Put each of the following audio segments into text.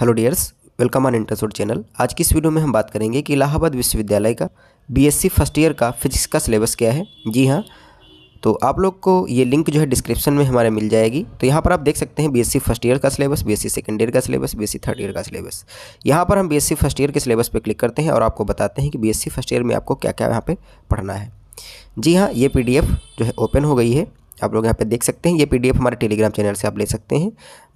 hello dears welcome on इंटरसोड channel आज की इस वीडियो में हम बात करेंगे कि इलाहाबाद विश्वविद्यालय का बीएससी फर्स्ट ईयर का फिजिक्स का सिलेबस क्या है जी हाँ तो आप लोग को ये लिंक जो है डिस्क्रिप्शन में हमारे मिल जाएगी तो यहाँ पर आप देख सकते हैं बीएससी फर्स्ट ईयर का सिलेबस बीएससी सेकंड ईयर का सिलेबस बीएससी थर्ड ईयर का सिलेबस यहाँ पर हम बीएससी फर्स्ट ईयर के सिलेबस पर क्लिक करते हैं और आपको बताते हैं कि बी फर्स्ट ईयर में आपको क्या क्या यहाँ पर पढ़ना है जी हाँ ये पी जो है ओपन हो गई है आप लोग यहाँ पे देख सकते हैं ये पीडीएफ हमारे टेलीग्राम चैनल से आप ले सकते हैं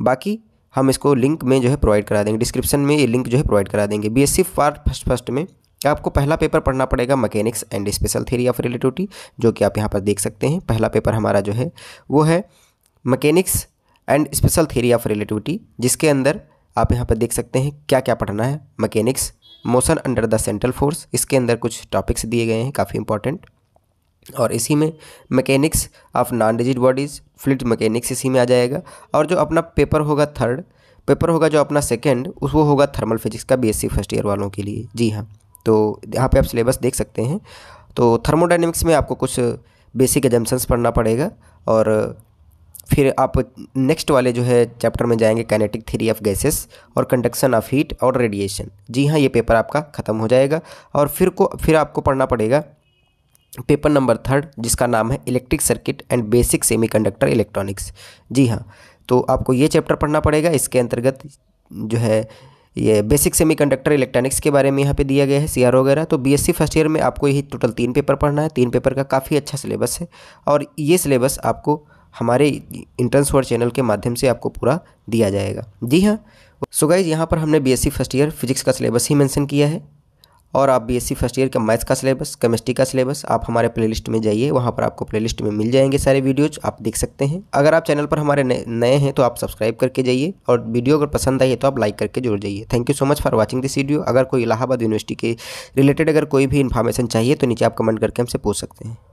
बाकी हम इसको लिंक में जो है प्रोवाइड करा देंगे डिस्क्रिप्शन में ये लिंक जो है प्रोवाइड करा देंगे B S C for first first में आपको पहला पेपर पढ़ना पड़ेगा mechanics and special theory of relativity जो कि आप यहाँ पर देख सकते हैं पहला पेपर हमारा जो है वो है mechanics and special theory of relativity जिसके अंदर आप यहाँ पर देख सकते हैं क्या क्या पढ़ना है mechanics motion under the central force इसके अंदर कुछ टॉपिक्स दिए गए हैं काफ़ी इंपॉर्टेंट और इसी में mechanics of non rigid bodies fluid mechanics इसी में आ जाएगा और जो अपना पेपर होगा थर्ड पेपर होगा जो अपना सेकेंड उस वो होगा थर्मल फिजिक्स का बीएससी फर्स्ट ईयर वालों के लिए जी हाँ तो यहाँ पे आप सिलेबस देख सकते हैं तो थर्मोडाइनमिक्स में आपको कुछ बेसिक एजम्पन्स पढ़ना पड़ेगा और फिर आप नेक्स्ट वाले जो है चैप्टर में जाएंगे कैनेटिक थ्री ऑफ गैसेस और कंडक्शन ऑफ हीट और रेडिएशन जी हाँ ये पेपर आपका ख़त्म हो जाएगा और फिर को फिर आपको पढ़ना पड़ेगा पेपर नंबर थर्ड जिसका नाम है electric circuit and basic semiconductor electronics जी हाँ तो आपको ये चैप्टर पढ़ना पड़ेगा इसके अंतर्गत जो है ये बेसिक सेमीकंडक्टर इलेक्ट्रॉनिक्स के बारे में यहाँ पे दिया गया है सीआर वगैरह तो बीएससी फर्स्ट ईयर में आपको यही टोटल तीन पेपर पढ़ना है तीन पेपर का काफ़ी अच्छा सिलेबस है और ये सिलेबस आपको हमारे इंट्रेंस वर्ड चैनल के माध्यम से आपको पूरा दिया जाएगा जी हाँ सो गाइज यहाँ पर हमने बी फर्स्ट ईयर फिजिक्स का सिलेबस ही मैंसन किया है और आप बीएससी फर्स्ट ईयर का मैथ्स का सिलेबस केमिस्ट्री का सिलेबस आप हमारे प्लेलिस्ट में जाइए वहाँ पर आपको प्लेलिस्ट में मिल जाएंगे सारे वीडियोज आप देख सकते हैं अगर आप चैनल पर हमारे नए हैं तो आप सब्सक्राइब करके जाइए और वीडियो अगर पसंद आई है तो आप लाइक करके जरूर जाइए thank you so much for watching this video अगर कोई इलाहाबाद यूनिवर्सिटी के रिलेटेड अगर कोई भी इन्फॉर्मेशन चाहिए तो नीचे आप कमेंट करके हमसे पूछ सकते हैं